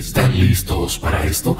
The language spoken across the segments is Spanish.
¿Están listos para esto?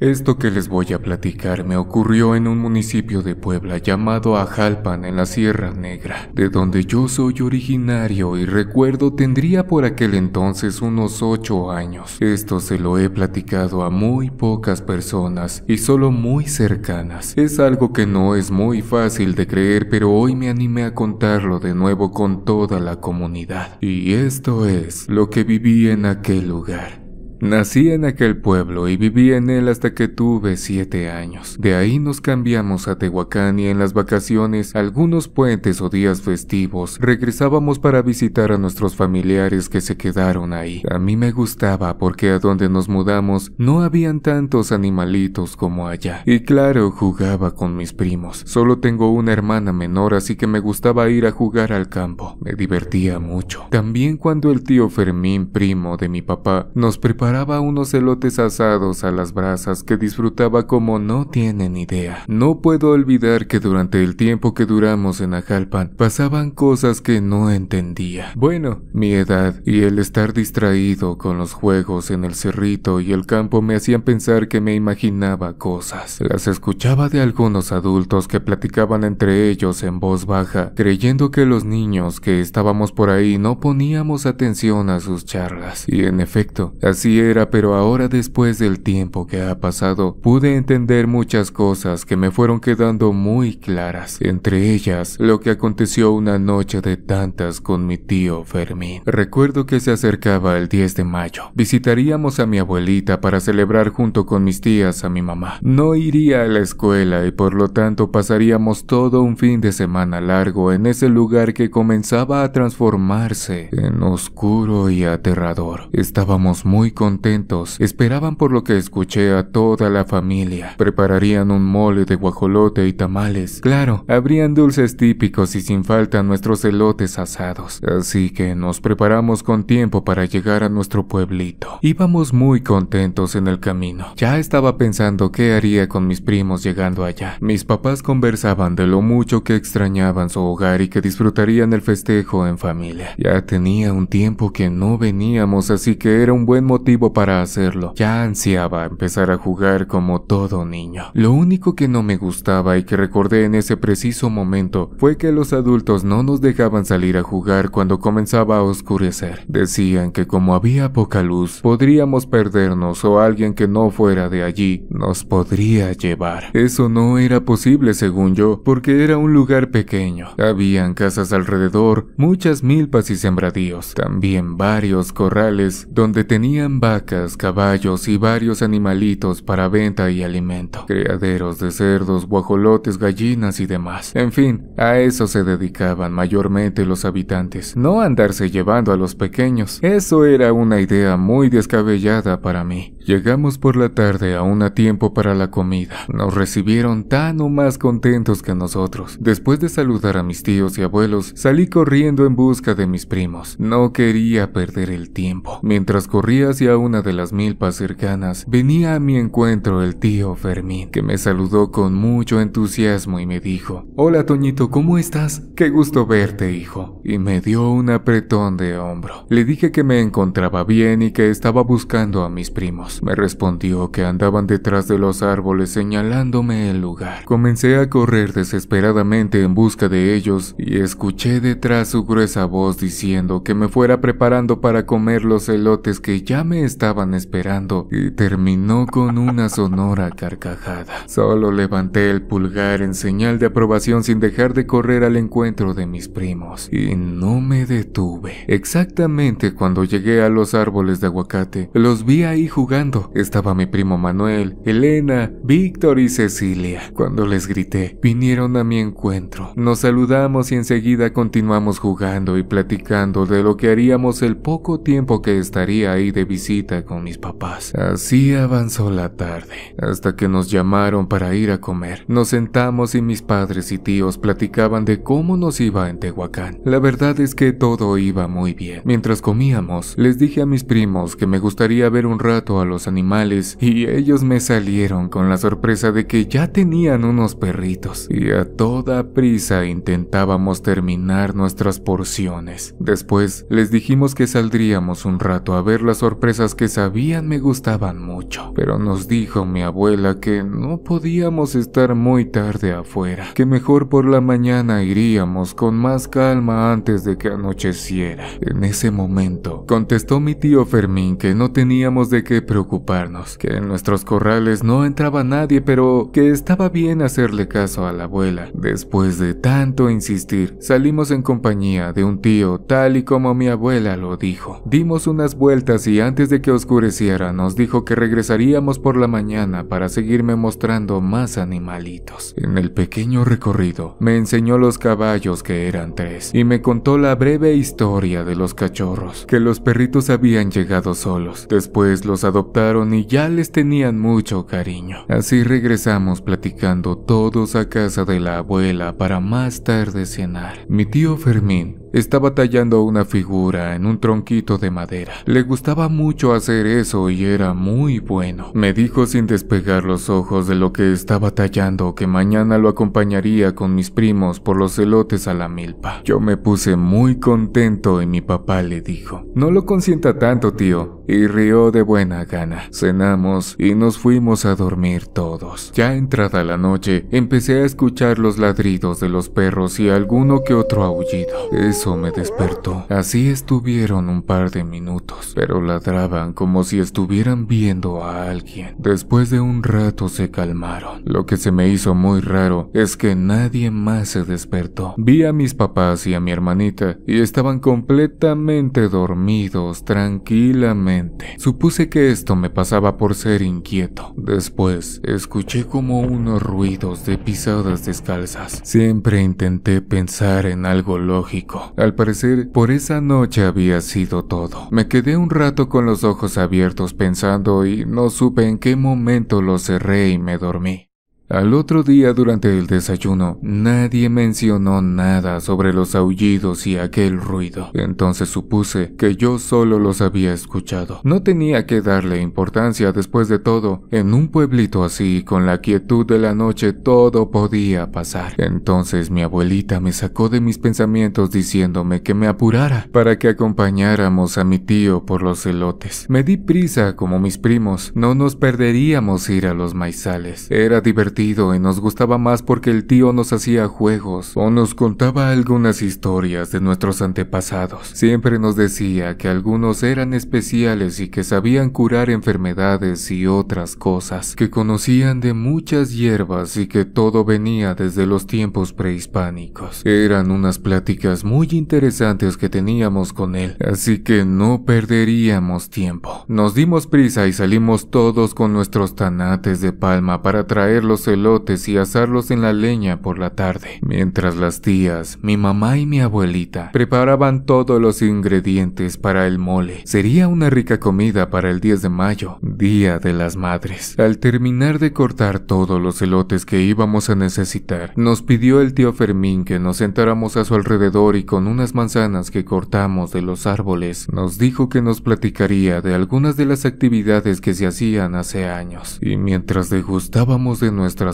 Esto que les voy a platicar me ocurrió en un municipio de Puebla llamado Ajalpan en la Sierra Negra, de donde yo soy originario y recuerdo tendría por aquel entonces unos 8 años. Esto se lo he platicado a muy pocas personas y solo muy cercanas. Es algo que no es muy fácil de creer, pero hoy me animé a contarlo de nuevo con toda la comunidad. Y esto es lo que viví en aquel lugar. Nací en aquel pueblo y viví en él hasta que tuve siete años. De ahí nos cambiamos a Tehuacán y en las vacaciones, algunos puentes o días festivos, regresábamos para visitar a nuestros familiares que se quedaron ahí. A mí me gustaba porque a donde nos mudamos no habían tantos animalitos como allá. Y claro, jugaba con mis primos. Solo tengo una hermana menor, así que me gustaba ir a jugar al campo. Me divertía mucho. También cuando el tío Fermín, primo de mi papá, nos preparaba preparaba unos elotes asados a las brasas que disfrutaba como no tienen idea. No puedo olvidar que durante el tiempo que duramos en Ajalpan pasaban cosas que no entendía. Bueno, mi edad y el estar distraído con los juegos en el cerrito y el campo me hacían pensar que me imaginaba cosas. Las escuchaba de algunos adultos que platicaban entre ellos en voz baja, creyendo que los niños que estábamos por ahí no poníamos atención a sus charlas. Y en efecto, así era pero ahora después del tiempo que ha pasado, pude entender muchas cosas que me fueron quedando muy claras, entre ellas lo que aconteció una noche de tantas con mi tío Fermín. Recuerdo que se acercaba el 10 de mayo. Visitaríamos a mi abuelita para celebrar junto con mis tías a mi mamá. No iría a la escuela y por lo tanto pasaríamos todo un fin de semana largo en ese lugar que comenzaba a transformarse en oscuro y aterrador. Estábamos muy contentos, esperaban por lo que escuché a toda la familia. Prepararían un mole de guajolote y tamales. Claro, habrían dulces típicos y sin falta nuestros elotes asados. Así que nos preparamos con tiempo para llegar a nuestro pueblito. Íbamos muy contentos en el camino. Ya estaba pensando qué haría con mis primos llegando allá. Mis papás conversaban de lo mucho que extrañaban su hogar y que disfrutarían el festejo en familia. Ya tenía un tiempo que no veníamos, así que era un buen motivo para hacerlo. Ya ansiaba empezar a jugar como todo niño. Lo único que no me gustaba y que recordé en ese preciso momento fue que los adultos no nos dejaban salir a jugar cuando comenzaba a oscurecer. Decían que como había poca luz, podríamos perdernos o alguien que no fuera de allí nos podría llevar. Eso no era posible según yo, porque era un lugar pequeño. Habían casas alrededor, muchas milpas y sembradíos, también varios corrales donde tenían vacas, caballos y varios animalitos para venta y alimento, criaderos de cerdos, guajolotes, gallinas y demás. En fin, a eso se dedicaban mayormente los habitantes, no andarse llevando a los pequeños. Eso era una idea muy descabellada para mí. Llegamos por la tarde aún a tiempo para la comida. Nos recibieron tan o más contentos que nosotros. Después de saludar a mis tíos y abuelos, salí corriendo en busca de mis primos. No quería perder el tiempo. Mientras corría hacia una de las milpas cercanas, venía a mi encuentro el tío Fermín, que me saludó con mucho entusiasmo y me dijo, Hola Toñito, ¿cómo estás? Qué gusto verte, hijo. Y me dio un apretón de hombro. Le dije que me encontraba bien y que estaba buscando a mis primos. Me respondió que andaban detrás de los árboles señalándome el lugar. Comencé a correr desesperadamente en busca de ellos y escuché detrás su gruesa voz diciendo que me fuera preparando para comer los elotes que ya me estaban esperando y terminó con una sonora carcajada. Solo levanté el pulgar en señal de aprobación sin dejar de correr al encuentro de mis primos y no me detuve. Exactamente cuando llegué a los árboles de aguacate, los vi ahí jugando estaba mi primo Manuel, Elena, Víctor y Cecilia. Cuando les grité, vinieron a mi encuentro. Nos saludamos y enseguida continuamos jugando y platicando de lo que haríamos el poco tiempo que estaría ahí de visita con mis papás. Así avanzó la tarde, hasta que nos llamaron para ir a comer. Nos sentamos y mis padres y tíos platicaban de cómo nos iba en Tehuacán. La verdad es que todo iba muy bien. Mientras comíamos, les dije a mis primos que me gustaría ver un rato a los animales y ellos me salieron con la sorpresa de que ya tenían unos perritos y a toda prisa intentábamos terminar nuestras porciones. Después les dijimos que saldríamos un rato a ver las sorpresas que sabían me gustaban mucho, pero nos dijo mi abuela que no podíamos estar muy tarde afuera, que mejor por la mañana iríamos con más calma antes de que anocheciera. En ese momento contestó mi tío Fermín que no teníamos de qué preocuparnos, que en nuestros corrales no entraba nadie, pero que estaba bien hacerle caso a la abuela. Después de tanto insistir, salimos en compañía de un tío, tal y como mi abuela lo dijo. Dimos unas vueltas y antes de que oscureciera nos dijo que regresaríamos por la mañana para seguirme mostrando más animalitos. En el pequeño recorrido me enseñó los caballos que eran tres y me contó la breve historia de los cachorros, que los perritos habían llegado solos, después los adoptó y ya les tenían mucho cariño. Así regresamos platicando todos a casa de la abuela para más tarde cenar. Mi tío Fermín estaba tallando una figura en un tronquito de madera. Le gustaba mucho hacer eso y era muy bueno. Me dijo sin despegar los ojos de lo que estaba tallando que mañana lo acompañaría con mis primos por los elotes a la milpa. Yo me puse muy contento y mi papá le dijo, no lo consienta tanto tío, y rió de buena gana. Cenamos y nos fuimos a dormir todos. Ya entrada la noche, empecé a escuchar los ladridos de los perros y alguno que otro aullido me despertó. Así estuvieron un par de minutos, pero ladraban como si estuvieran viendo a alguien. Después de un rato se calmaron. Lo que se me hizo muy raro es que nadie más se despertó. Vi a mis papás y a mi hermanita y estaban completamente dormidos tranquilamente. Supuse que esto me pasaba por ser inquieto. Después escuché como unos ruidos de pisadas descalzas. Siempre intenté pensar en algo lógico, al parecer, por esa noche había sido todo. Me quedé un rato con los ojos abiertos pensando y no supe en qué momento lo cerré y me dormí. Al otro día durante el desayuno, nadie mencionó nada sobre los aullidos y aquel ruido. Entonces supuse que yo solo los había escuchado. No tenía que darle importancia después de todo. En un pueblito así, con la quietud de la noche, todo podía pasar. Entonces mi abuelita me sacó de mis pensamientos diciéndome que me apurara para que acompañáramos a mi tío por los elotes. Me di prisa como mis primos. No nos perderíamos ir a los maizales. Era divertido y nos gustaba más porque el tío nos hacía juegos o nos contaba algunas historias de nuestros antepasados. Siempre nos decía que algunos eran especiales y que sabían curar enfermedades y otras cosas, que conocían de muchas hierbas y que todo venía desde los tiempos prehispánicos. Eran unas pláticas muy interesantes que teníamos con él, así que no perderíamos tiempo. Nos dimos prisa y salimos todos con nuestros tanates de palma para traerlos elotes y asarlos en la leña por la tarde, mientras las tías, mi mamá y mi abuelita preparaban todos los ingredientes para el mole. Sería una rica comida para el 10 de mayo, Día de las Madres. Al terminar de cortar todos los elotes que íbamos a necesitar, nos pidió el tío Fermín que nos sentáramos a su alrededor y con unas manzanas que cortamos de los árboles, nos dijo que nos platicaría de algunas de las actividades que se hacían hace años. Y mientras degustábamos de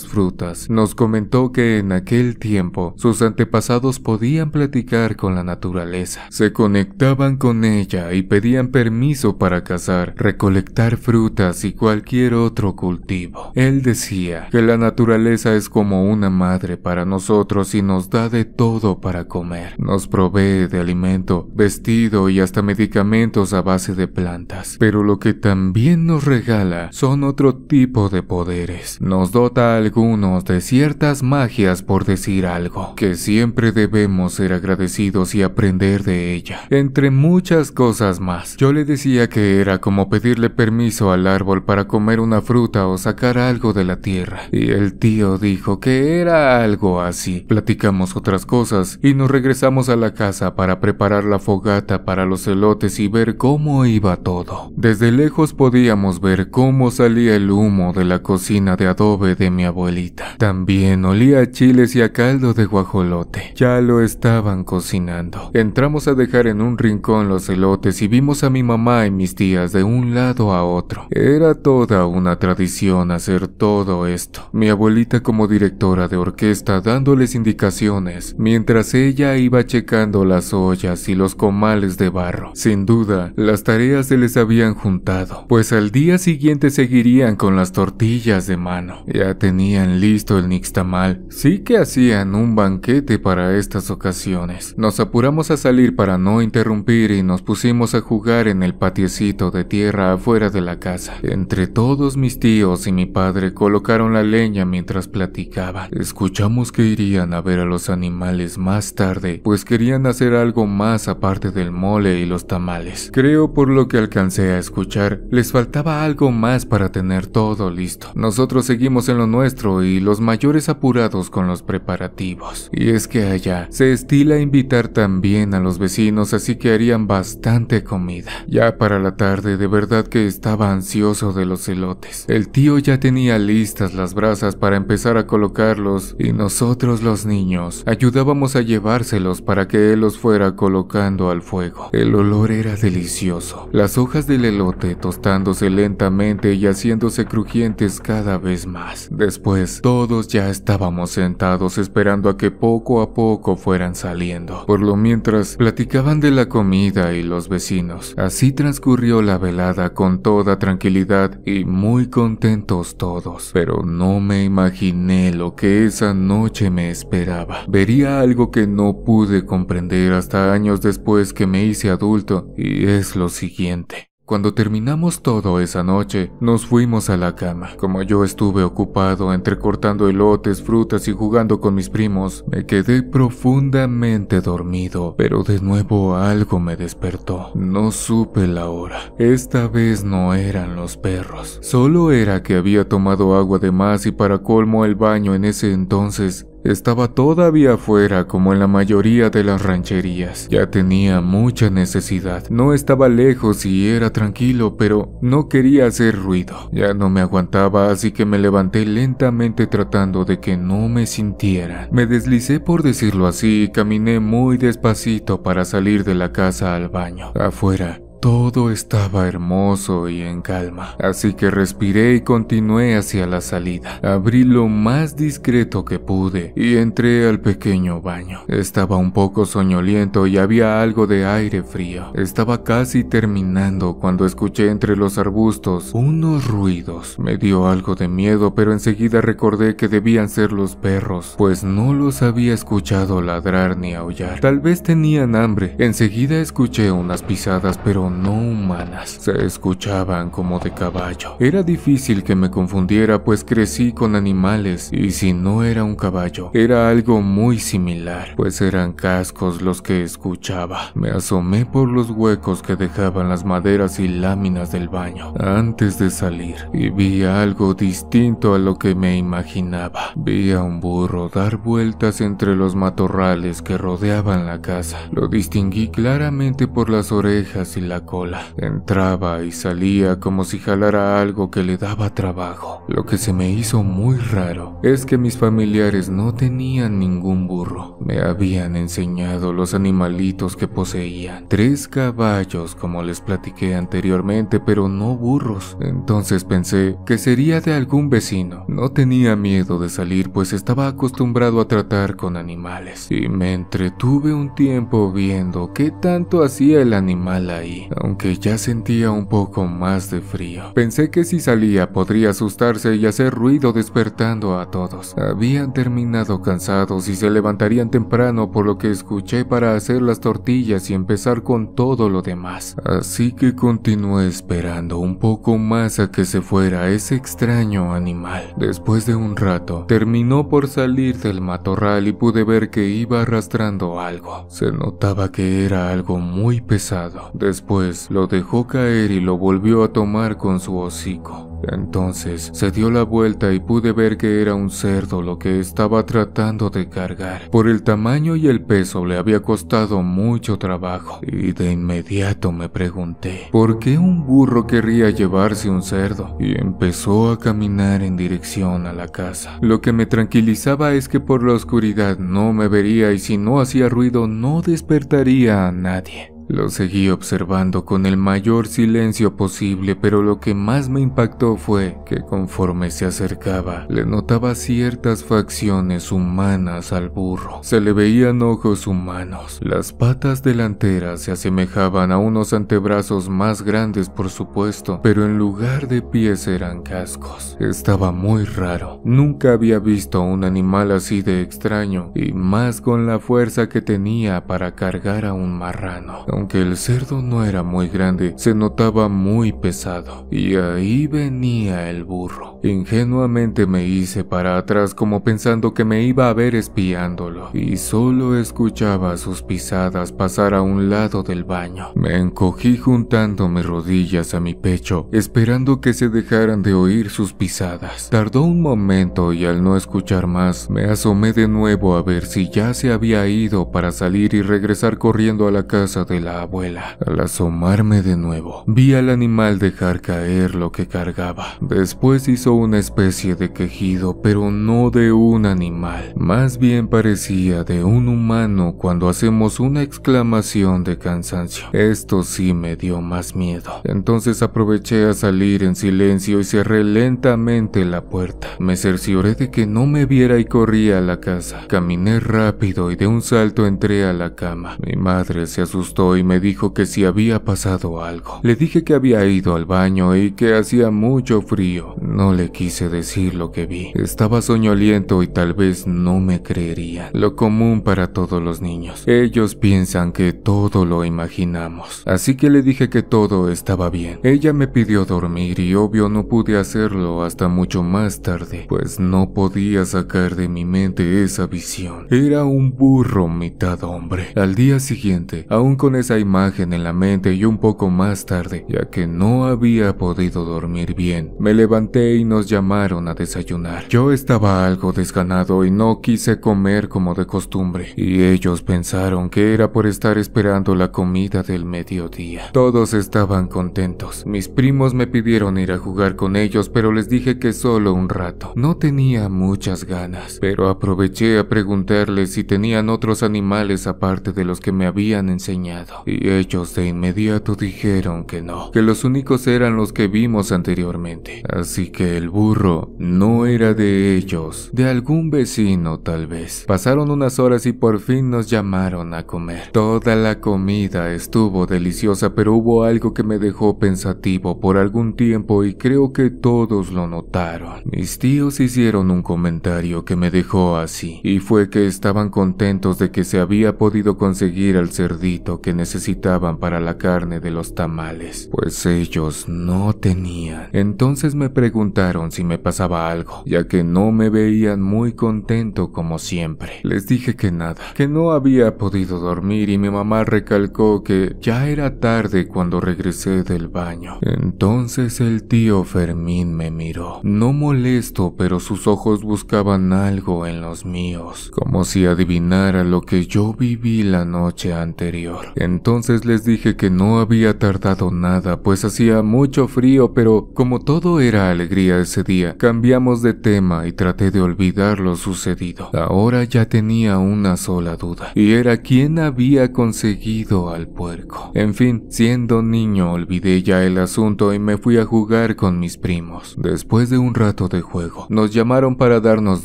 frutas. Nos comentó que en aquel tiempo sus antepasados podían platicar con la naturaleza. Se conectaban con ella y pedían permiso para cazar, recolectar frutas y cualquier otro cultivo. Él decía que la naturaleza es como una madre para nosotros y nos da de todo para comer. Nos provee de alimento, vestido y hasta medicamentos a base de plantas. Pero lo que también nos regala son otro tipo de poderes. Nos dota algunos de ciertas magias por decir algo, que siempre debemos ser agradecidos y aprender de ella, entre muchas cosas más. Yo le decía que era como pedirle permiso al árbol para comer una fruta o sacar algo de la tierra, y el tío dijo que era algo así. Platicamos otras cosas y nos regresamos a la casa para preparar la fogata para los elotes y ver cómo iba todo. Desde lejos podíamos ver cómo salía el humo de la cocina de adobe de mi abuelita. También olía a chiles y a caldo de guajolote. Ya lo estaban cocinando. Entramos a dejar en un rincón los elotes y vimos a mi mamá y mis tías de un lado a otro. Era toda una tradición hacer todo esto. Mi abuelita como directora de orquesta dándoles indicaciones, mientras ella iba checando las ollas y los comales de barro. Sin duda, las tareas se les habían juntado, pues al día siguiente seguirían con las tortillas de mano. Ya te tenían listo el nixtamal, sí que hacían un banquete para estas ocasiones. Nos apuramos a salir para no interrumpir y nos pusimos a jugar en el patiecito de tierra afuera de la casa. Entre todos mis tíos y mi padre colocaron la leña mientras platicaban. Escuchamos que irían a ver a los animales más tarde, pues querían hacer algo más aparte del mole y los tamales. Creo por lo que alcancé a escuchar, les faltaba algo más para tener todo listo. Nosotros seguimos en lo nuestro y los mayores apurados con los preparativos. Y es que allá se estila invitar también a los vecinos, así que harían bastante comida. Ya para la tarde de verdad que estaba ansioso de los elotes. El tío ya tenía listas las brasas para empezar a colocarlos y nosotros los niños ayudábamos a llevárselos para que él los fuera colocando al fuego. El olor era delicioso. Las hojas del elote tostándose lentamente y haciéndose crujientes cada vez más después, todos ya estábamos sentados esperando a que poco a poco fueran saliendo. Por lo mientras, platicaban de la comida y los vecinos. Así transcurrió la velada con toda tranquilidad y muy contentos todos. Pero no me imaginé lo que esa noche me esperaba. Vería algo que no pude comprender hasta años después que me hice adulto y es lo siguiente. Cuando terminamos todo esa noche, nos fuimos a la cama. Como yo estuve ocupado entre cortando elotes, frutas y jugando con mis primos, me quedé profundamente dormido, pero de nuevo algo me despertó. No supe la hora. Esta vez no eran los perros, solo era que había tomado agua de más y para colmo el baño en ese entonces estaba todavía afuera como en la mayoría de las rancherías. Ya tenía mucha necesidad. No estaba lejos y era tranquilo, pero no quería hacer ruido. Ya no me aguantaba, así que me levanté lentamente tratando de que no me sintieran. Me deslicé por decirlo así y caminé muy despacito para salir de la casa al baño. Afuera todo estaba hermoso y en calma, así que respiré y continué hacia la salida. Abrí lo más discreto que pude y entré al pequeño baño. Estaba un poco soñoliento y había algo de aire frío. Estaba casi terminando cuando escuché entre los arbustos unos ruidos. Me dio algo de miedo, pero enseguida recordé que debían ser los perros, pues no los había escuchado ladrar ni aullar. Tal vez tenían hambre. Enseguida escuché unas pisadas, pero no humanas. Se escuchaban como de caballo. Era difícil que me confundiera pues crecí con animales y si no era un caballo, era algo muy similar, pues eran cascos los que escuchaba. Me asomé por los huecos que dejaban las maderas y láminas del baño antes de salir y vi algo distinto a lo que me imaginaba. Vi a un burro dar vueltas entre los matorrales que rodeaban la casa. Lo distinguí claramente por las orejas y la cola. Entraba y salía como si jalara algo que le daba trabajo. Lo que se me hizo muy raro es que mis familiares no tenían ningún burro. Me habían enseñado los animalitos que poseían. Tres caballos, como les platiqué anteriormente, pero no burros. Entonces pensé que sería de algún vecino. No tenía miedo de salir, pues estaba acostumbrado a tratar con animales. Y me entretuve un tiempo viendo qué tanto hacía el animal ahí aunque ya sentía un poco más de frío. Pensé que si salía podría asustarse y hacer ruido despertando a todos. Habían terminado cansados y se levantarían temprano por lo que escuché para hacer las tortillas y empezar con todo lo demás. Así que continué esperando un poco más a que se fuera ese extraño animal. Después de un rato, terminó por salir del matorral y pude ver que iba arrastrando algo. Se notaba que era algo muy pesado. Después pues lo dejó caer y lo volvió a tomar con su hocico. Entonces se dio la vuelta y pude ver que era un cerdo lo que estaba tratando de cargar. Por el tamaño y el peso le había costado mucho trabajo y de inmediato me pregunté, ¿por qué un burro querría llevarse un cerdo? Y empezó a caminar en dirección a la casa. Lo que me tranquilizaba es que por la oscuridad no me vería y si no hacía ruido no despertaría a nadie. Lo seguí observando con el mayor silencio posible, pero lo que más me impactó fue que conforme se acercaba, le notaba ciertas facciones humanas al burro. Se le veían ojos humanos. Las patas delanteras se asemejaban a unos antebrazos más grandes, por supuesto, pero en lugar de pies eran cascos. Estaba muy raro. Nunca había visto a un animal así de extraño, y más con la fuerza que tenía para cargar a un marrano aunque el cerdo no era muy grande, se notaba muy pesado, y ahí venía el burro. Ingenuamente me hice para atrás como pensando que me iba a ver espiándolo, y solo escuchaba sus pisadas pasar a un lado del baño. Me encogí juntando mis rodillas a mi pecho, esperando que se dejaran de oír sus pisadas. Tardó un momento y al no escuchar más, me asomé de nuevo a ver si ya se había ido para salir y regresar corriendo a la casa del la abuela. Al asomarme de nuevo, vi al animal dejar caer lo que cargaba. Después hizo una especie de quejido, pero no de un animal. Más bien parecía de un humano cuando hacemos una exclamación de cansancio. Esto sí me dio más miedo. Entonces aproveché a salir en silencio y cerré lentamente la puerta. Me cercioré de que no me viera y corrí a la casa. Caminé rápido y de un salto entré a la cama. Mi madre se asustó y me dijo que si había pasado algo. Le dije que había ido al baño y que hacía mucho frío. No le quise decir lo que vi. Estaba soñoliento y tal vez no me creería. Lo común para todos los niños. Ellos piensan que todo lo imaginamos. Así que le dije que todo estaba bien. Ella me pidió dormir y obvio no pude hacerlo hasta mucho más tarde, pues no podía sacar de mi mente esa visión. Era un burro mitad hombre. Al día siguiente, aún con esa esa imagen en la mente y un poco más tarde, ya que no había podido dormir bien, me levanté y nos llamaron a desayunar. Yo estaba algo desganado y no quise comer como de costumbre, y ellos pensaron que era por estar esperando la comida del mediodía. Todos estaban contentos. Mis primos me pidieron ir a jugar con ellos, pero les dije que solo un rato. No tenía muchas ganas, pero aproveché a preguntarles si tenían otros animales aparte de los que me habían enseñado y ellos de inmediato dijeron que no, que los únicos eran los que vimos anteriormente. Así que el burro no era de ellos, de algún vecino tal vez. Pasaron unas horas y por fin nos llamaron a comer. Toda la comida estuvo deliciosa, pero hubo algo que me dejó pensativo por algún tiempo y creo que todos lo notaron. Mis tíos hicieron un comentario que me dejó así, y fue que estaban contentos de que se había podido conseguir al cerdito que necesitaba necesitaban para la carne de los tamales, pues ellos no tenían. Entonces me preguntaron si me pasaba algo, ya que no me veían muy contento como siempre. Les dije que nada, que no había podido dormir y mi mamá recalcó que ya era tarde cuando regresé del baño. Entonces el tío Fermín me miró, no molesto, pero sus ojos buscaban algo en los míos, como si adivinara lo que yo viví la noche anterior. Entonces les dije que no había tardado nada, pues hacía mucho frío, pero como todo era alegría ese día, cambiamos de tema y traté de olvidar lo sucedido. Ahora ya tenía una sola duda, y era quién había conseguido al puerco. En fin, siendo niño olvidé ya el asunto y me fui a jugar con mis primos. Después de un rato de juego, nos llamaron para darnos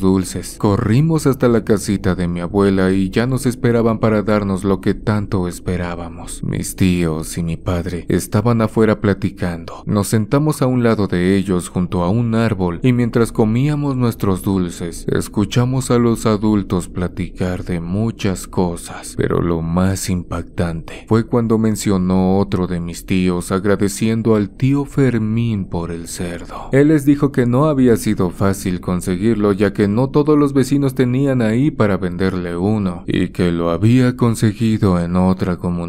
dulces. Corrimos hasta la casita de mi abuela y ya nos esperaban para darnos lo que tanto esperaba. Mis tíos y mi padre estaban afuera platicando. Nos sentamos a un lado de ellos junto a un árbol y mientras comíamos nuestros dulces, escuchamos a los adultos platicar de muchas cosas. Pero lo más impactante fue cuando mencionó otro de mis tíos agradeciendo al tío Fermín por el cerdo. Él les dijo que no había sido fácil conseguirlo ya que no todos los vecinos tenían ahí para venderle uno y que lo había conseguido en otra comunidad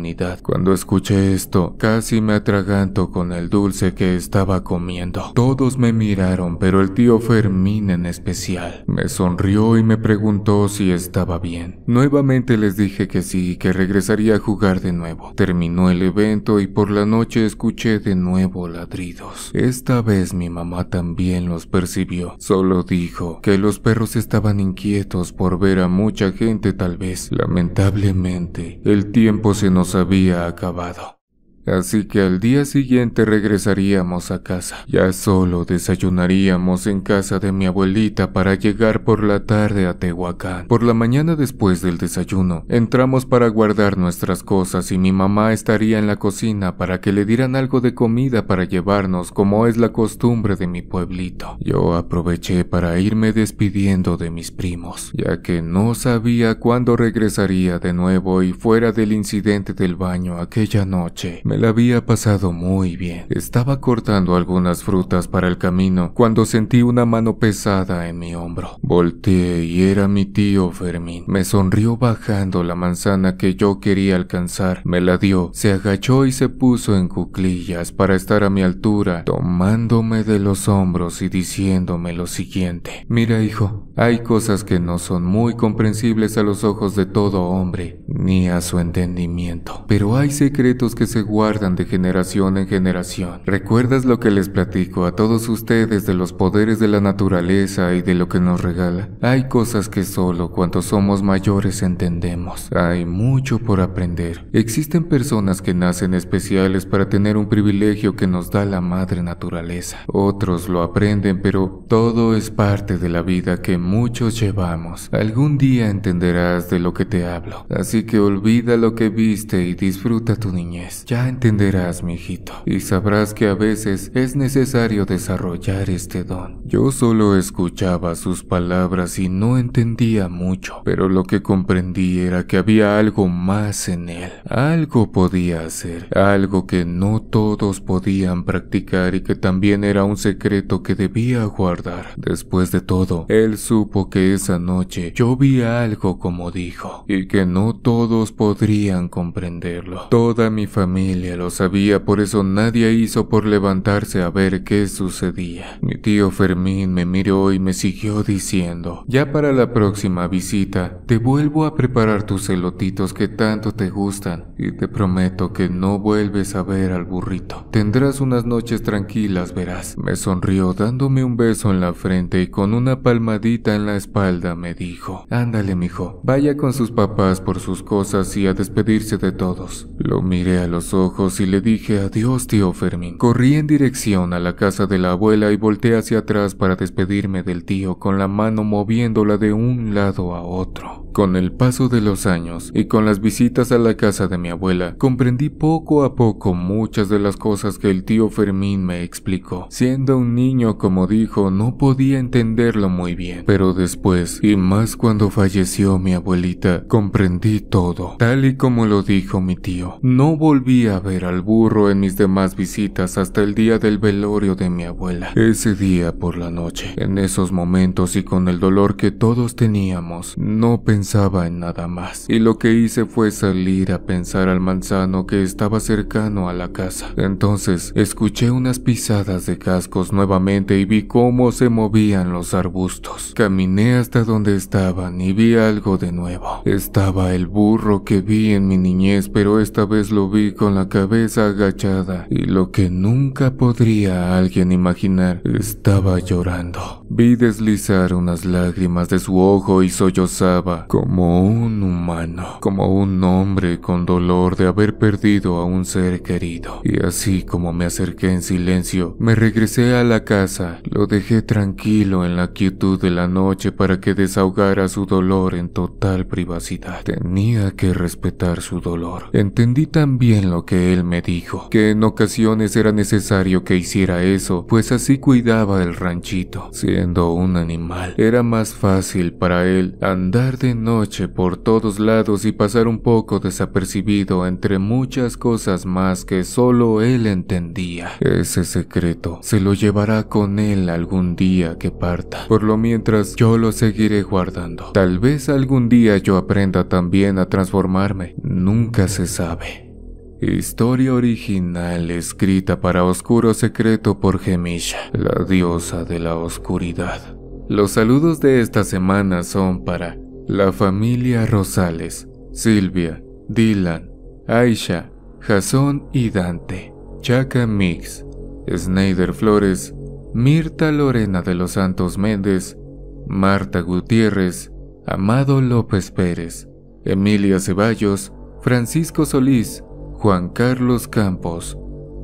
cuando escuché esto, casi me atraganto con el dulce que estaba comiendo. Todos me miraron, pero el tío Fermín en especial. Me sonrió y me preguntó si estaba bien. Nuevamente les dije que sí, y que regresaría a jugar de nuevo. Terminó el evento y por la noche escuché de nuevo ladridos. Esta vez mi mamá también los percibió. Solo dijo que los perros estaban inquietos por ver a mucha gente tal vez. Lamentablemente, el tiempo se nos había acabado. Así que al día siguiente regresaríamos a casa. Ya solo desayunaríamos en casa de mi abuelita para llegar por la tarde a Tehuacán. Por la mañana después del desayuno, entramos para guardar nuestras cosas y mi mamá estaría en la cocina para que le dieran algo de comida para llevarnos como es la costumbre de mi pueblito. Yo aproveché para irme despidiendo de mis primos, ya que no sabía cuándo regresaría de nuevo y fuera del incidente del baño aquella noche. Me la había pasado muy bien. Estaba cortando algunas frutas para el camino cuando sentí una mano pesada en mi hombro. Volteé y era mi tío Fermín. Me sonrió bajando la manzana que yo quería alcanzar. Me la dio, se agachó y se puso en cuclillas para estar a mi altura, tomándome de los hombros y diciéndome lo siguiente. Mira hijo, hay cosas que no son muy comprensibles a los ojos de todo hombre, ni a su entendimiento, pero hay secretos que se guardan guardan de generación en generación. ¿Recuerdas lo que les platico a todos ustedes de los poderes de la naturaleza y de lo que nos regala? Hay cosas que solo cuando somos mayores entendemos. Hay mucho por aprender. Existen personas que nacen especiales para tener un privilegio que nos da la madre naturaleza. Otros lo aprenden, pero todo es parte de la vida que muchos llevamos. Algún día entenderás de lo que te hablo. Así que olvida lo que viste y disfruta tu niñez. Ya entenderás, mi hijito, y sabrás que a veces es necesario desarrollar este don. Yo solo escuchaba sus palabras y no entendía mucho, pero lo que comprendí era que había algo más en él. Algo podía hacer, algo que no todos podían practicar y que también era un secreto que debía guardar. Después de todo, él supo que esa noche yo vi algo como dijo, y que no todos podrían comprenderlo. Toda mi familia lo sabía, por eso nadie hizo por levantarse a ver qué sucedía. Mi tío Fermín me miró y me siguió diciendo, ya para la próxima visita, te vuelvo a preparar tus elotitos que tanto te gustan y te prometo que no vuelves a ver al burrito. Tendrás unas noches tranquilas, verás. Me sonrió dándome un beso en la frente y con una palmadita en la espalda me dijo, ándale mijo, vaya con sus papás por sus cosas y a despedirse de todos. Lo miré a los ojos y le dije adiós, tío Fermín. Corrí en dirección a la casa de la abuela y volteé hacia atrás para despedirme del tío con la mano moviéndola de un lado a otro. Con el paso de los años y con las visitas a la casa de mi abuela, comprendí poco a poco muchas de las cosas que el tío Fermín me explicó. Siendo un niño, como dijo, no podía entenderlo muy bien, pero después, y más cuando falleció mi abuelita, comprendí todo, tal y como lo dijo mi tío. No volví a ver al burro en mis demás visitas hasta el día del velorio de mi abuela, ese día por la noche. En esos momentos y con el dolor que todos teníamos, no pensé pensaba en nada más, y lo que hice fue salir a pensar al manzano que estaba cercano a la casa. Entonces escuché unas pisadas de cascos nuevamente y vi cómo se movían los arbustos. Caminé hasta donde estaban y vi algo de nuevo. Estaba el burro que vi en mi niñez, pero esta vez lo vi con la cabeza agachada y lo que nunca podría alguien imaginar, estaba llorando. Vi deslizar unas lágrimas de su ojo y sollozaba como un humano, como un hombre con dolor de haber perdido a un ser querido. Y así como me acerqué en silencio, me regresé a la casa, lo dejé tranquilo en la quietud de la noche para que desahogara su dolor en total privacidad. Tenía que respetar su dolor. Entendí también lo que él me dijo, que en ocasiones era necesario que hiciera eso, pues así cuidaba el ranchito. Siendo un animal, era más fácil para él andar de noche por todos lados y pasar un poco desapercibido entre muchas cosas más que solo él entendía. Ese secreto se lo llevará con él algún día que parta. Por lo mientras yo lo seguiré guardando. Tal vez algún día yo aprenda también a transformarme. Nunca se sabe. Historia original escrita para Oscuro Secreto por Gemisha, la diosa de la oscuridad. Los saludos de esta semana son para la familia Rosales, Silvia, Dylan, Aisha, Jason y Dante, Chaca Mix, Snyder Flores, Mirta Lorena de los Santos Méndez, Marta Gutiérrez, Amado López Pérez, Emilia Ceballos, Francisco Solís, Juan Carlos Campos,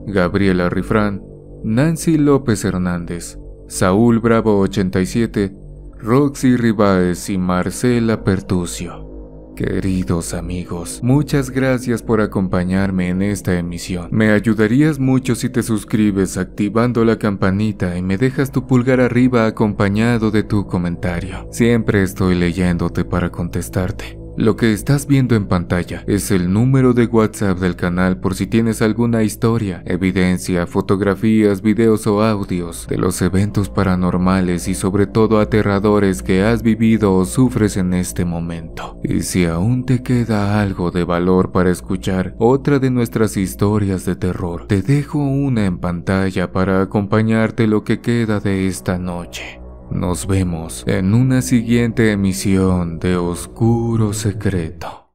Gabriela Rifrán, Nancy López Hernández, Saúl Bravo 87 Roxy Ribáez y Marcela Pertucio. Queridos amigos, muchas gracias por acompañarme en esta emisión. Me ayudarías mucho si te suscribes activando la campanita y me dejas tu pulgar arriba acompañado de tu comentario. Siempre estoy leyéndote para contestarte. Lo que estás viendo en pantalla es el número de WhatsApp del canal por si tienes alguna historia, evidencia, fotografías, videos o audios de los eventos paranormales y sobre todo aterradores que has vivido o sufres en este momento. Y si aún te queda algo de valor para escuchar otra de nuestras historias de terror, te dejo una en pantalla para acompañarte lo que queda de esta noche. Nos vemos en una siguiente emisión de Oscuro Secreto.